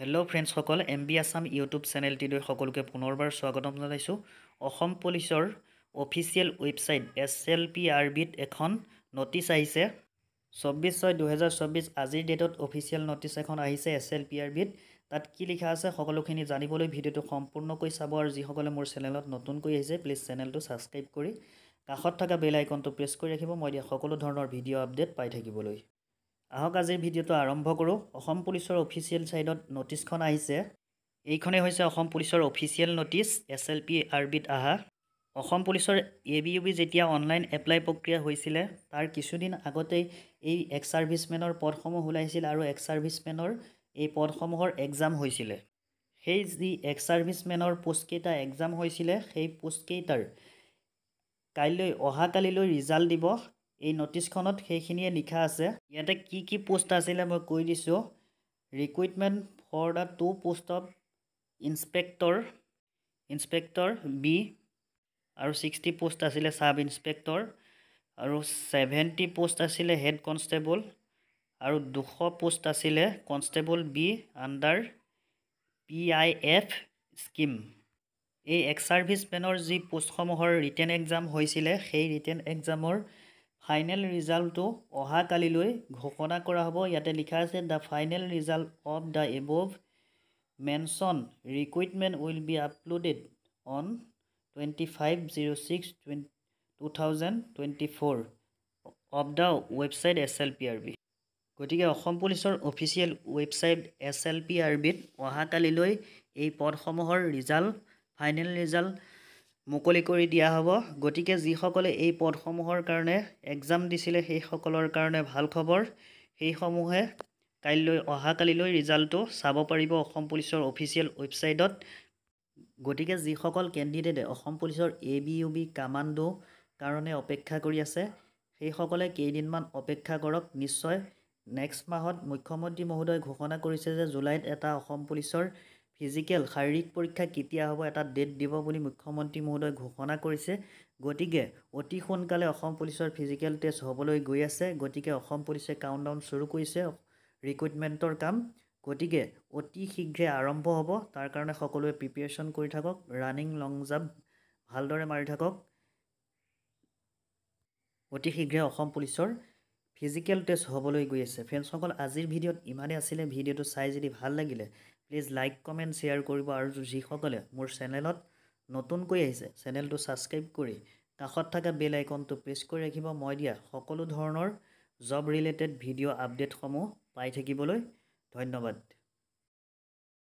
hello' ফ্ৰেণ্ডছসকল M B Assam YouTube চেনেলটিলৈ সকলোকে পুনৰবাৰ স্বাগতম জনাইছোঁ অসম পুলিচৰ official website S L P R বিত এখন নটিচ আহিছে চৌব্বিছ ছয় দুহেজাৰ চৌব্বিছ আজিৰ ডেটত অফিচিয়েল নটিচ এখন আহিছে এছ এল পি আৰ বিত তাত কি লিখা আছে সকলোখিনি জানিবলৈ ভিডিঅ'টো সম্পূৰ্ণকৈ চাব আৰু যিসকলে মোৰ চেনেলত নতুনকৈ আহিছে প্লিজ চেনেলটো ছাবস্ক্ৰাইব কৰি কাষত থকা বেল আইকনটো প্ৰেছ কৰি ৰাখিব মই দিয়া সকলো ধৰণৰ ভিডিঅ' আপডেট পাই থাকিবলৈ আহক আজিৰ ভিডিঅ'টো আৰম্ভ কৰোঁ অসম পুলিচৰ অফিচিয়েল ছাইডত নটিছখন আহিছে এইখনেই হৈছে অসম পুলিচৰ official notice S L P R আৰ্বিত আহা অসম পুলিচৰ এ বি ইউ বি যেতিয়া অনলাইন এপ্লাই প্ৰক্ৰিয়া হৈছিলে তাৰ কিছুদিন আগতেই এই এক্স ছাৰ্ভিচমেনৰ পদসমূহ ওলাইছিল আৰু এক্স ছাৰ্ভিচমেনৰ এই পদসমূহৰ এক্সাম হৈছিলে সেই যি এক্স ছাৰ্ভিচমেনৰ পোষ্টকেইটা এক্সাম হৈছিলে সেই পোষ্টকেইটাৰ কাইলৈ অহাকালিলৈ ৰিজাল্ট দিব এই নটিছখনত সেইখিনিয়ে লিখা আছে ইয়াতে কি কি পোষ্ট আছিলে মই কৈ দিছোঁ recruitment for the two post of inspector inspector B আৰু ছিক্সটি পোষ্ট আছিলে চাব ইনস্পেক্টৰ আৰু ছেভেণ্টি পোষ্ট আছিলে হেড কনষ্টেবল আৰু দুশ পোষ্ট আছিলে constable B under P I F scheme এই এক্স ছাৰ্ভিচ মেনৰ যি পোষ্টসমূহৰ ৰিটেন এক্সাম হৈছিলে সেই ৰিটেন এক্সামৰ ফাইনেল ৰিজাল্টটো অহাকালিলৈ ঘোষণা কৰা হ'ব ইয়াতে লিখা আছে the final result of the above mention recruitment will be uploaded on twenty five zero' six twenty two thousand twenty four of the website S L P R B গতিকে অসম পুলিচৰ official website S L P R বিত অহাকালিলৈ এই পদসমূহৰ result final result মুকলি কৰি দিয়া হ'ব গতিকে যিসকলে এই পদসমূহৰ কাৰণে এক্সাম দিছিলে সেইসকলৰ কাৰণে ভাল খবৰ সেইসমূহে কাইলৈ অহাকালিলৈ ৰিজাল্টটো চাব পাৰিব অসম পুলিচৰ অফিচিয়েল ৱেবছাইটত গতিকে যিসকল কেণ্ডিডেটে অসম পুলিচৰ A B U B commando কাৰণে অপেক্ষা কৰি আছে সেইসকলে কেইদিনমান অপেক্ষা কৰক নিশ্চয় নেক্সট মাহত মুখ্যমন্ত্ৰী মহোদয়ে ঘোষণা কৰিছে যে জুলাইত এটা অসম পুলিচৰ ফিজিকেল শাৰীৰিক পৰীক্ষা কেতিয়া হ'ব এটা ডেট দিব বুলি মুখ্যমন্ত্ৰী মহোদয়ে ঘোষণা কৰিছে গতিকে অতি সোনকালে অসম পুলিচৰ ফিজিকেল টেষ্ট হ'বলৈ গৈ আছে গতিকে অসম পুলিচে কাউণ্ট ডাউন শ্বুৰু কৰিছে ৰিক্ৰুইটমেণ্টৰ কাম গতিকে অতি শীঘ্ৰে আৰম্ভ হ'ব তাৰ কাৰণে সকলোৱে প্ৰিপেয়াৰেশ্যন কৰি থাকক ৰানিং লং জাম্প ভালদৰে মাৰি থাকক অতি শীঘ্ৰে অসম পুলিচৰ ফিজিকেল টেষ্ট হ'বলৈ গৈ আছে ফ্ৰেণ্ডছসকল আজিৰ ভিডিঅ'ত ইমানেই আছিলে ভিডিঅ'টো চাই যদি ভাল লাগিলে প্লিজ লাইক কমেণ্ট শ্বেয়াৰ কৰিব আৰু যিসকলে মোৰ চেনেলত নতুনকৈ আহিছে চেনেলটো ছাবস্ক্ৰাইব কৰি কাষত থকা বেল আইকনটো প্ৰেছ কৰি ৰাখিব মই দিয়া সকলো ধৰণৰ জব ৰিলেটেড ভিডিঅ' আপডেটসমূহ পাই থাকিবলৈ ধন্যবাদ